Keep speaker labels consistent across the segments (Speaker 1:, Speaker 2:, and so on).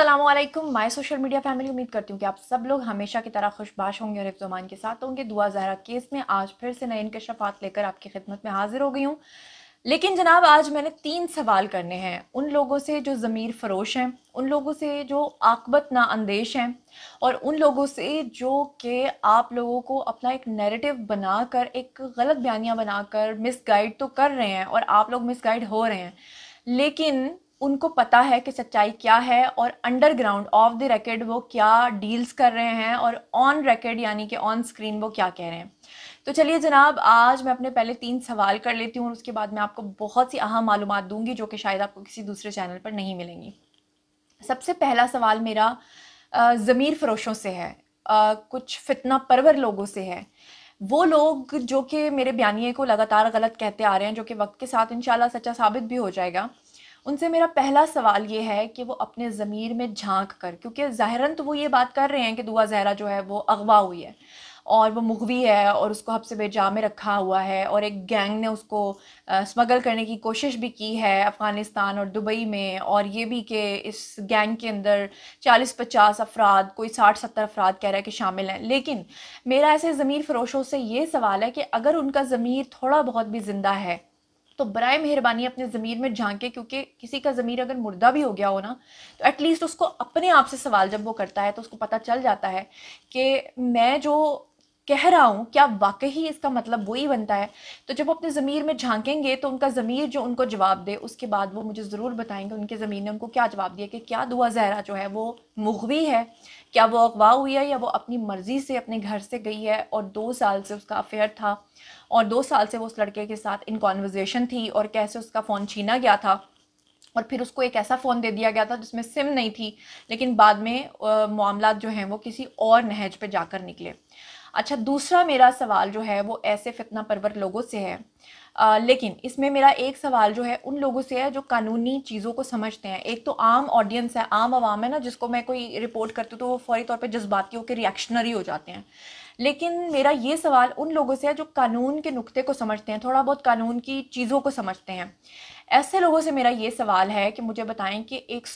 Speaker 1: Aslam my social media family उम्मीद करती हूँ कि आप सब लोग हमेशा की तरह खुशबाश होंगे और हिफ्जमान के साथ होंगे दुआ जहरा केस में आज फिर से नए इनकशफात लेकर आपकी खिदमत में हाजिर हो गई हूँ लेकिन जनाब आज मैंने तीन सवाल करने हैं उन लोगों से जो ज़मीर फरोश हैं उन लोगों से जो आकबत ना अंदेश हैं और उन लोगों से जो कि आप लोगों को अपना एक नैरेटिव बनाकर एक गलत बयानियाँ बनाकर मिसगाइड तो कर रहे हैं और आप लोग मिसगाइड हो रहे हैं लेकिन उनको पता है कि सच्चाई क्या है और अंडरग्राउंड ऑफ द रेकेड वो क्या डील्स कर रहे हैं और ऑन रेकेड यानी कि ऑन स्क्रीन वो क्या कह रहे हैं तो चलिए जनाब आज मैं अपने पहले तीन सवाल कर लेती हूँ और उसके बाद मैं आपको बहुत सी अहम मालूम दूंगी जो कि शायद आपको किसी दूसरे चैनल पर नहीं मिलेंगी सबसे पहला सवाल मेरा ज़मीर फरोशों से है कुछ फितना परवर लोगों से है वो लोग जो कि मेरे बयानिए को लगातार गलत कहते आ रहे हैं जो कि वक्त के साथ इन सच्चा साबित भी हो जाएगा उनसे मेरा पहला सवाल ये है कि वो अपने ज़मीर में झांक कर क्योंकि ज़ाहरा तो वो ये बात कर रहे हैं कि दुआ जहरा जो है वो अगवा हुई है और वो मुगवी है और उसको से बेजा में रखा हुआ है और एक गैंग ने उसको स्मगल करने की कोशिश भी की है अफ़गानिस्तान और दुबई में और ये भी कि इस गैंग के अंदर 40-50 अफराद कोई 60-70 अफराद कह रहा है कि शामिल हैं लेकिन मेरा ऐसे ज़मीर फरोशों से ये सवाल है कि अगर उनका ज़मीर थोड़ा बहुत भी ज़िंदा है तो बर मेहरबानी अपने ज़मीर में झांके क्योंकि किसी का ज़मीर अगर मुर्दा भी हो गया हो ना तो एटलीस्ट उसको अपने आप से सवाल जब वो करता है तो उसको पता चल जाता है कि मैं जो कह रहा हूँ क्या वाकई ही इसका मतलब वही बनता है तो जब वो अपने ज़मीर में झांकेंगे तो उनका ज़मीर जो उनको जवाब दे उसके बाद वो मुझे ज़रूर बताएंगे उनके ज़मीर ने उनको क्या जवाब दिया कि क्या दुआ जहरा जो है वो मुगवी है क्या वो अगवा हुई है या वो अपनी मर्ज़ी से अपने घर से गई है और दो साल से उसका अफेयर था और दो साल से वो उस लड़के के साथ इन कॉन्वर्जेसन थी और कैसे उसका फ़ोन छीना गया था और फिर उसको एक ऐसा फ़ोन दे दिया गया था जिसमें सिम नहीं थी लेकिन बाद में मामला जो हैं वो किसी और नहज पर जाकर निकले अच्छा दूसरा मेरा सवाल जो है वो ऐसे फितना परवर लोगों से है आ, लेकिन इसमें मेरा एक सवाल जो है उन लोगों से है जो कानूनी चीज़ों को समझते हैं एक तो आम ऑडियंस है आम आवाम है ना जिसको मैं कोई रिपोर्ट करती हूँ तो वो फौरी तौर पर जज्बाती होकर रिएक्शनरी हो जाते हैं लेकिन मेरा ये सवाल उन लोगों से है जो कानून के नुक्ते को समझते हैं थोड़ा बहुत कानून की चीज़ों को समझते हैं ऐसे लोगों से मेरा ये सवाल है कि मुझे बताएं कि एक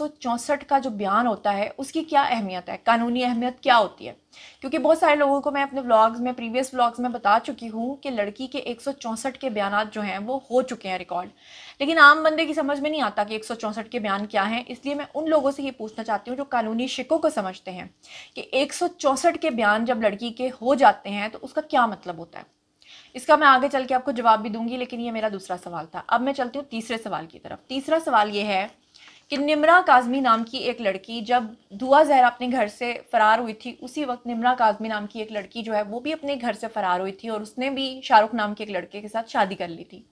Speaker 1: का जो बयान होता है उसकी क्या अहमियत है कानूनी अहमियत क्या होती है क्योंकि बहुत सारे लोगों को मैं अपने व्लॉग्स में प्रीवियस व्लॉग्स में बता चुकी हूँ कि लड़की के एक के बयान जो हैं वो हो चुके हैं रिकॉर्ड लेकिन आम बंदे की समझ में नहीं आता कि एक के बयान क्या हैं इसलिए मैं उन लोगों से ये पूछना चाहती हूँ जो कानूनी शिकों को समझते हैं कि एक के बयान जब लड़की के हो जाते हैं तो उसका क्या मतलब होता है इसका मैं आगे चल के आपको जवाब भी दूंगी लेकिन ये मेरा दूसरा सवाल था अब मैं चलती हूँ तीसरे सवाल की तरफ तीसरा सवाल ये है कि निमरा काजमी नाम की एक लड़की जब दुआ जहर अपने घर से फ़रार हुई थी उसी वक्त निमरा काजमी नाम की एक लड़की जो है वो भी अपने घर से फ़रार हुई थी और उसने भी शाहरुख नाम के एक लड़के के साथ शादी कर ली थी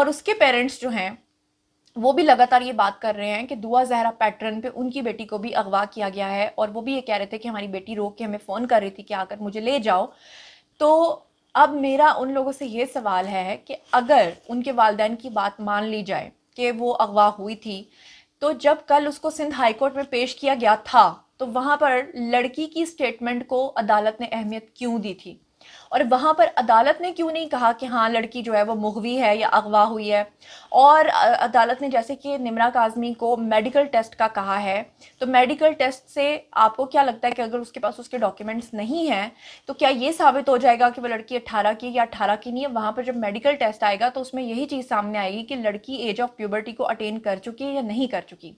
Speaker 1: और उसके पेरेंट्स जो हैं वो भी लगातार ये बात कर रहे हैं कि दुआ जहरा पैटर्न पे उनकी बेटी को भी अगवा किया गया है और वो भी ये कह रहे थे कि हमारी बेटी रोक के हमें फ़ोन कर रही थी कि आकर मुझे ले जाओ तो अब मेरा उन लोगों से ये सवाल है कि अगर उनके वालदेन की बात मान ली जाए कि वो अगवा हुई थी तो जब कल उसको सिंध हाई कोर्ट में पेश किया गया था तो वहाँ पर लड़की की स्टेटमेंट को अदालत ने अहमियत क्यों दी थी और वहाँ पर अदालत ने क्यों नहीं कहा कि हाँ लड़की जो है वो मुगवी है या अगवा हुई है और अदालत ने जैसे कि निमरा काजमी को मेडिकल टेस्ट का कहा है तो मेडिकल टेस्ट से आपको क्या लगता है कि अगर उसके पास उसके डॉक्यूमेंट्स नहीं हैं तो क्या ये साबित हो जाएगा कि वो लड़की अट्ठारह की या अट्ठारह की नहीं है वहाँ पर जब मेडिकल टेस्ट आएगा तो उसमें यही चीज़ सामने आएगी कि लड़की एज ऑफ प्यूबर्टी को अटेन कर चुकी है या नहीं कर चुकी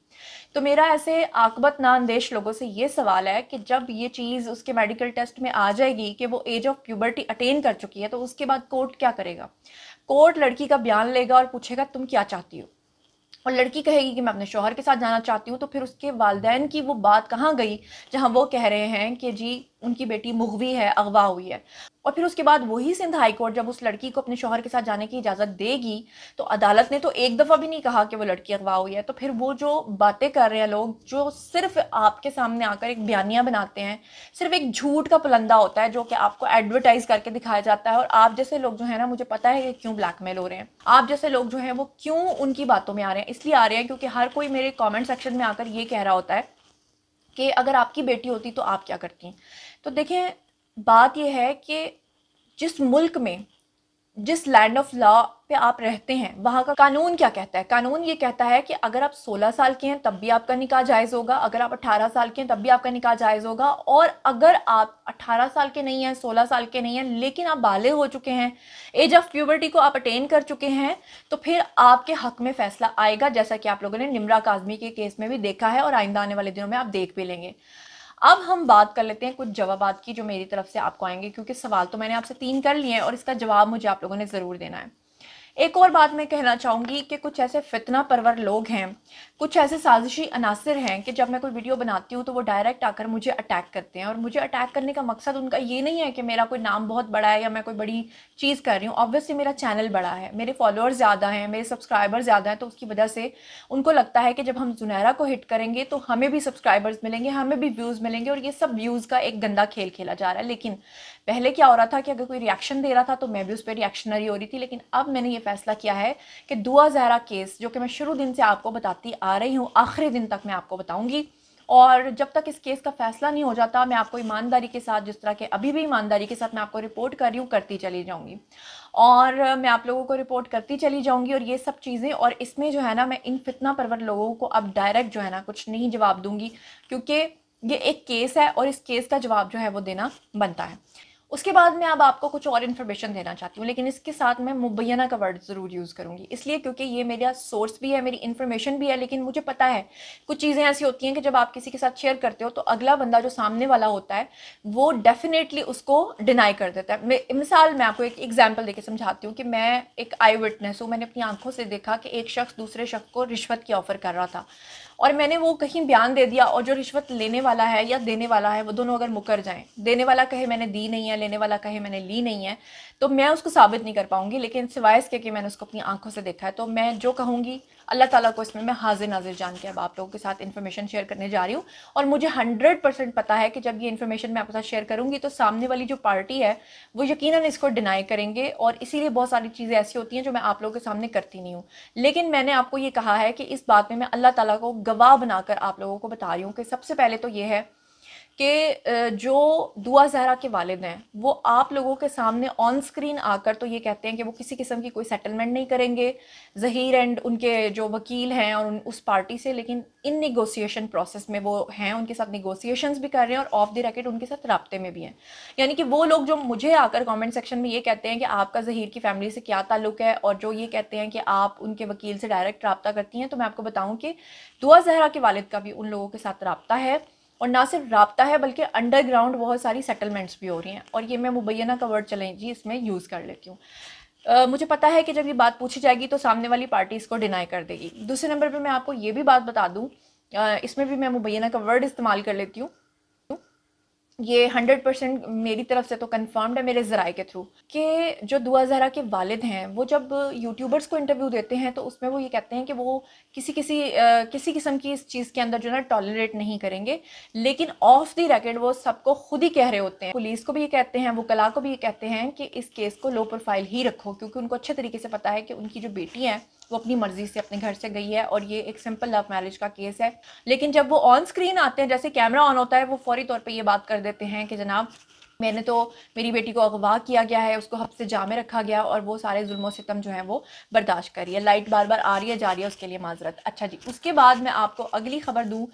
Speaker 1: तो मेरा ऐसे आकबत ना अंदेश लोगों से ये सवाल है कि जब ये चीज़ उसके मेडिकल टेस्ट में आ जाएगी कि वो एज ऑफ प्यूबर्टी अटेन कर चुकी है तो उसके बाद कोर्ट क्या करेगा कोर्ट लड़की का बयान लेगा और पूछेगा तुम क्या चाहती हो और लड़की कहेगी कि मैं अपने शोहर के साथ जाना चाहती हूँ तो फिर उसके वालदेन की वो बात कहाँ गई जहाँ वो कह रहे हैं कि जी उनकी बेटी मुगवी है अगवा हुई है और फिर उसके बाद वही सिंध हाई कोर्ट जब उस लड़की को अपने शोहर के साथ जाने की इजाज़त देगी तो अदालत ने तो एक दफ़ा भी नहीं कहा कि वो लड़की अगवा हुई है तो फिर वो जो बातें कर रहे हैं लोग जो सिर्फ आपके सामने आकर एक बयानिया बनाते हैं सिर्फ एक झूठ का पुलंदा होता है जो कि आपको एडवर्टाइज़ करके दिखाया जाता है और आप जैसे लोग जो है ना मुझे पता है कि क्यों ब्लैकमेल हो रहे हैं आप जैसे लोग जो हैं वो क्यों उनकी बातों में आ रहे हैं इसलिए आ रहे हैं क्योंकि हर कोई मेरे कॉमेंट सेक्शन में आकर ये कह रहा होता है कि अगर आपकी बेटी होती तो आप क्या करती तो देखें बात यह है कि जिस मुल्क में जिस लैंड ऑफ लॉ पे आप रहते हैं वहाँ का कानून क्या कहता है कानून ये कहता है कि अगर आप 16 साल के हैं तब भी आपका निकाह जायज़ होगा अगर आप 18 साल के हैं तब भी आपका निकाह जायज़ होगा और अगर आप 18 साल के नहीं हैं 16 साल के नहीं हैं लेकिन आप बाले हो चुके हैं एज ऑफ प्यूबर्टी को आप अटेन कर चुके हैं तो फिर आपके हक में फैसला आएगा जैसा कि आप लोगों ने निमरा काजमी के केस में भी देखा है और आइंदा आने वाले दिनों में आप देख भी लेंगे अब हम बात कर लेते हैं कुछ जवाब की जो मेरी तरफ से आपको आएंगे क्योंकि सवाल तो मैंने आपसे तीन कर लिए हैं और इसका जवाब मुझे आप लोगों ने ज़रूर देना है एक और बात मैं कहना चाहूँगी कि कुछ ऐसे फितना परवर लोग हैं कुछ ऐसे साजिशी अनासर हैं कि जब मैं कोई वीडियो बनाती हूँ तो वो डायरेक्ट आकर मुझे अटैक करते हैं और मुझे अटैक करने का मकसद उनका ये नहीं है कि मेरा कोई नाम बहुत बड़ा है या मैं कोई बड़ी चीज़ कर रही हूँ ऑब्वियसली मेरा चैनल बड़ा है मेरे फॉलोअर्स ज़्यादा हैं मेरे सब्सक्राइबर ज़्यादा हैं तो उसकी वजह से उनको लगता है कि जब हम जुनैरा को हिट करेंगे तो हमें भी सब्सक्राइबर्स मिलेंगे हमें भी व्यूज़ मिलेंगे और ये सब व्यूज़ का एक गंदा खेल खेला जा रहा है लेकिन पहले क्या हो रहा था कि अगर कोई रिएक्शन दे रहा था तो मैं भी उस पर रिएक्शनरी हो रही थी लेकिन अब मैंने ये फैसला किया है कि दुआ जहरा केस जो कि मैं शुरू दिन से आपको बताती आ रही हूँ आखिरी दिन तक मैं आपको बताऊँगी और जब तक इस केस का फैसला नहीं हो जाता मैं आपको ईमानदारी के साथ जिस तरह के अभी भी ईमानदारी के साथ मैं आपको रिपोर्ट कर रही हूँ करती चली जाऊँगी और मैं आप लोगों को रिपोर्ट करती चली जाऊँगी और ये सब चीज़ें और इसमें जो है ना मैं इन फितना परवर लोगों को अब डायरेक्ट जो है ना कुछ नहीं जवाब दूँगी क्योंकि ये एक केस है और इस केस का जवाब जो है वो देना बनता है उसके बाद मैं अब आपको कुछ और इन्फॉर्मेशन देना चाहती हूँ लेकिन इसके साथ मैं मुबैना का वर्ड ज़रूर यूज़ करूँगी इसलिए क्योंकि ये मेरा सोर्स भी है मेरी इन्फॉर्मेशन भी है लेकिन मुझे पता है कुछ चीज़ें ऐसी होती हैं कि जब आप किसी के साथ शेयर करते हो तो अगला बंदा जो सामने वाला होता है वो डेफिनेटली उसको डिनाई कर देता है मिसाल मैं आपको एक एग्जाम्पल देकर समझाती हूँ कि मैं एक आई विटनेस हूँ मैंने अपनी आंखों से देखा कि एक शख्स दूसरे शख्स को रिश्वत की ऑफ़र कर रहा था और मैंने वो कहीं बयान दे दिया और जो रिश्वत लेने वाला है या देने वाला है वो दोनों अगर मुकर जाएं देने वाला कहे मैंने दी नहीं है लेने वाला कहे मैंने ली नहीं है तो मैं उसको साबित नहीं कर पाऊँगी लेकिन सिवाय इसके कि मैंने उसको अपनी आंखों से देखा है तो मैं जो कहूँगी अल्लाह ताला को इसमें मैं हाजिर नाजिर जान के अब आप लोगों के साथ इन्फॉर्मेशन शेयर करने जा रही हूँ और मुझे हंड्रेड परसेंट पता है कि जब ये इन्फॉर्मेशन मैं आपके साथ शेयर करूँगी तो सामने वाली जो पार्टी है वो यकीन इसको डिनाई करेंगे और इसीलिए बहुत सारी चीज़ें ऐसी होती हैं जो मैं आप लोगों के सामने करती नहीं हूँ लेकिन मैंने आपको ये कहा है कि इस बात में मैं अल्लाह तला को गवाह बनाकर आप लोगों को बता रही हूँ कि सबसे पहले तो ये है कि जो दुआ जहरा के वालिद हैं वो आप लोगों के सामने ऑन स्क्रीन आकर तो ये कहते हैं कि वो किसी किस्म की कोई सेटलमेंट नहीं करेंगे जहीर एंड उनके जो वकील हैं और उन उस पार्टी से लेकिन इन निगोसिएशन प्रोसेस में वो हैं उनके साथ निगोसिएशंस भी कर रहे हैं और ऑफ द रैकेट उनके साथ रबते में भी हैं यानी कि वो लोग जो मुझे आकर कॉमेंट सेक्शन में ये कहते हैं कि आपका जहीर की फैमिली से क्या ताल्लुक है और जो ये कहते हैं कि आप उनके वकील से डायरेक्ट रबता करती हैं तो मैं आपको बताऊँ कि दुआ जहरा के वालद का भी उन लोगों के साथ रबता है और ना सिर्फ रबता है बल्कि अंडरग्राउंड बहुत सारी सेटलमेंट्स भी हो रही हैं और ये मैं मुबैना का वर्ड चलें जी इसमें यूज़ कर लेती हूँ मुझे पता है कि जब ये बात पूछी जाएगी तो सामने वाली पार्टी इसको डिनाई कर देगी दूसरे नंबर पर मैं आपको ये भी बात बता दूँ इसमें भी मैं मुबैना का वर्ड इस्तेमाल कर लेती हूँ ये हंड्रेड परसेंट मेरी तरफ से तो कन्फर्म्ड है मेरे ज़राए के थ्रू कि जो दुआ जहरा के वालिद हैं वो जब यूट्यूबर्स को इंटरव्यू देते हैं तो उसमें वो ये कहते हैं कि वो किसी किसी आ, किसी किस्म की इस चीज़ के अंदर जो ना टॉलरेट नहीं करेंगे लेकिन ऑफ दी रैकेट वो सबको खुद ही कह रहे होते हैं पुलिस को भी ये कहते हैं वो कला को भी ये कहते हैं कि इस केस को लो प्रोफाइल ही रखो क्योंकि उनको अच्छे तरीके से पता है कि उनकी जो बेटी हैं वो अपनी मर्ज़ी से अपने घर से गई है और ये एक सिंपल लव मैरिज का केस है लेकिन जब वो ऑन स्क्रीन आते हैं जैसे कैमरा ऑन होता है वो फौरी तौर पर ये बात कर देते हैं कि जनाब मैंने तो मेरी बेटी को अगवा किया गया है उसको हब से जामे रखा गया और वो सारे जुल्मों सितम जो है वो बर्दाश्त रही है लाइट बार बार आ रही है जा रही है उसके लिए माजरत अच्छा जी उसके बाद मैं आपको अगली खबर दूँ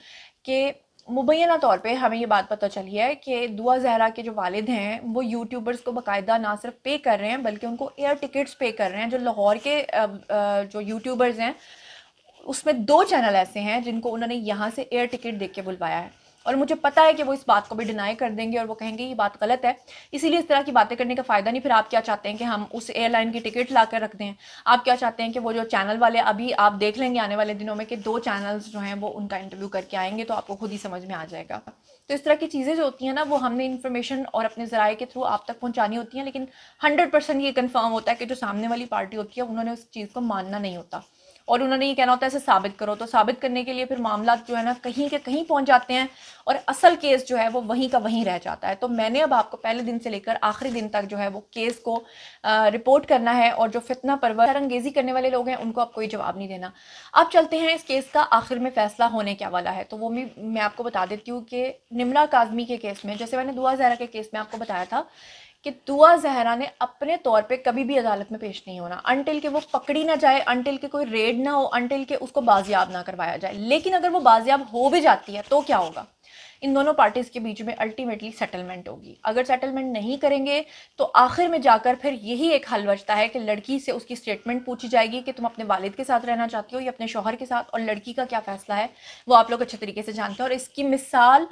Speaker 1: कि मुबैना तौर पे हमें ये बात पता चली है कि दुआ जहरा के जो वालिद हैं वो यूट्यूबर्स को बाकायदा ना सिर्फ पे कर रहे हैं बल्कि उनको एयर टिकट्स पे कर रहे हैं जो लाहौर के जो यूट्यूबर्स हैं उसमें दो चैनल ऐसे हैं जिनको उन्होंने यहाँ से एयर टिकट देख के बुलवाया है और मुझे पता है कि वो इस बात को भी डिनाई कर देंगे और वो कहेंगे ये बात गलत है इसीलिए इस तरह की बातें करने का फ़ायदा नहीं फिर आप क्या चाहते हैं कि हम उस एयरलाइन की टिकट ला कर रख दें आप क्या चाहते हैं कि वो जो चैनल वाले अभी आप देख लेंगे आने वाले दिनों में कि दो चैनल्स जो हैं वो उनका इंटरव्यू करके आएंगे तो आपको खुद ही समझ में आ जाएगा तो इस तरह की चीज़ें जो होती हैं ना वो हमने इन्फॉर्मेशन और अपने ज़राए के थ्रू आप तक पहुँचानी होती हैं लेकिन हंड्रेड परसेंट ये कन्फर्म होता है कि जो सामने वाली पार्टी होती है उन्होंने उस चीज़ को मानना नहीं होता और उन्होंने ये कहना होता है इसे साबित करो तो साबित करने के लिए फिर मामला जो है ना कहीं के कहीं पहुंच जाते हैं और असल केस जो है वो वहीं का वहीं रह जाता है तो मैंने अब आपको पहले दिन से लेकर आखिरी दिन तक जो है वो केस को आ, रिपोर्ट करना है और जो फितना परवर अंगेजी करने वाले लोग हैं उनको आप कोई जवाब नहीं देना अब चलते हैं इस केस का आखिर में फैसला होने क्या वाला है तो वो भी मैं आपको बता देती हूँ कि निमरा काजमी के केस में जैसे मैंने दुआ जहरा के केस में आपको बताया था कि दुआ जहरा ने अपने तौर पे कभी भी अदालत में पेश नहीं होना अनटिल के वो पकड़ी ना जाए अनटिल के कोई रेड ना हो अनटिल के उसको बाजियाब ना करवाया जाए लेकिन अगर वो बाजियाब हो भी जाती है तो क्या होगा इन दोनों पार्टीज के बीच में अल्टीमेटली सेटलमेंट होगी अगर सेटलमेंट नहीं करेंगे तो आखिर में जाकर फिर यही एक हल बचता है कि लड़की से उसकी स्टेटमेंट पूछी जाएगी कि तुम अपने वालिद के साथ रहना चाहती हो या अपने शोहर के साथ और लड़की का क्या फैसला है वो आप लोग अच्छे तरीके से जानते हैं और इसकी मिसाल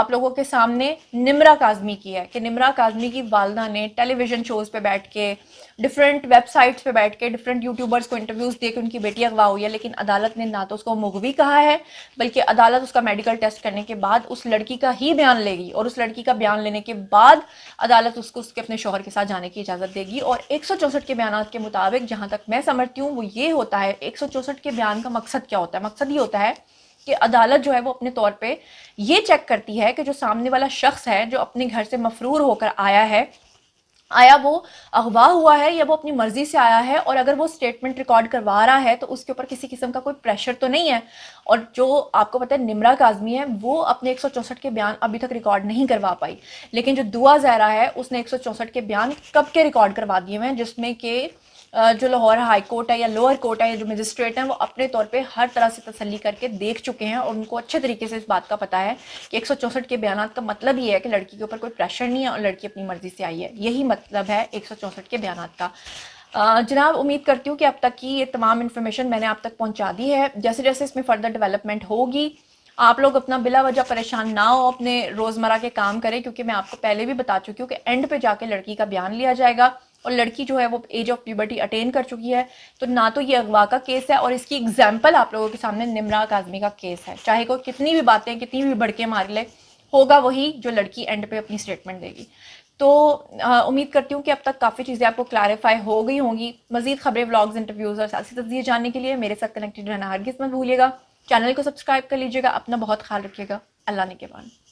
Speaker 1: आप लोगों के सामने निमरा काजमी की है कि निमरा काजमी की वालदा ने टेलीविजन शोज़ पे बैठ के डिफरेंट वेबसाइट्स पे बैठ के डिफरेंट यूट्यूबर्स को इंटरव्यूज़ दे के उनकी बेटी अगवा हुई है लेकिन अदालत ने ना तो उसको मुगवी कहा है बल्कि अदालत उसका मेडिकल टेस्ट करने के बाद उस लड़की का ही बयान लेगी और उस लड़की का बयान लेने के बाद अदालत उसको उसके अपने शोहर के साथ जाने की इजाज़त देगी और एक के बयान के मुताबिक जहाँ तक मैं समझती हूँ वो ये होता है एक के बयान का मकसद क्या होता है मकसद ये होता है कि अदालत जो है वो अपने तौर पे ये चेक करती है कि जो सामने वाला शख्स है जो अपने घर से मफरूर होकर आया है आया वो अगवा हुआ है या वो अपनी मर्जी से आया है और अगर वो स्टेटमेंट रिकॉर्ड करवा रहा है तो उसके ऊपर किसी किस्म का कोई प्रेशर तो नहीं है और जो आपको पता है निमरा काजमी है वो अपने एक के बयान अभी तक रिकॉर्ड नहीं करवा पाई लेकिन जो दुआ जहरा है उसने एक के बयान कब के रिकॉर्ड करवा दिए हुए हैं जिसमें कि जो लाहौर हाई कोर्ट है या लोअर कोर्ट है या जो मजिस्ट्रेट हैं वो अपने तौर पे हर तरह से तसली करके देख चुके हैं और उनको अच्छे तरीके से इस बात का पता है कि एक के बयान का मतलब ये है कि लड़की के ऊपर कोई प्रेशर नहीं है और लड़की अपनी मर्ज़ी से आई है यही मतलब है एक के बयान का जनाब उम्मीद करती हूँ कि अब तक की ये तमाम इन्फॉर्मेशन मैंने आप तक पहुँचा दी है जैसे जैसे इसमें फर्दर डेवलपमेंट होगी आप लोग अपना बिला वजह परेशान ना हो अपने रोज़मर्रा के काम करें क्योंकि मैं आपको पहले भी बता चुकी हूँ कि एंड पे जाके लड़की का बयान लिया जाएगा और लड़की जो है वो एज ऑफ प्यूबर्टी अटेन कर चुकी है तो ना तो ये अगवा का केस है और इसकी एग्जाम्पल आप लोगों के सामने निमरा काजमी का केस है चाहे कोई कितनी भी बातें कितनी भी भड़के मार ले होगा वही जो लड़की एंड पे अपनी स्टेटमेंट देगी तो उम्मीद करती हूँ कि अब तक काफ़ी चीज़ें आपको क्लैरिफाई हो गई होंगी मजीद खबरें ब्लॉग्स इंटरव्यूज़ और सासी तस्वीर जानने के लिए मेरे साथ कनेक्टेड रहना हर किस्मत भूलिएगा चैनल को सब्सक्राइब कर लीजिएगा अपना बहुत ख्याल रखिएगा अल्लाह ने के बाद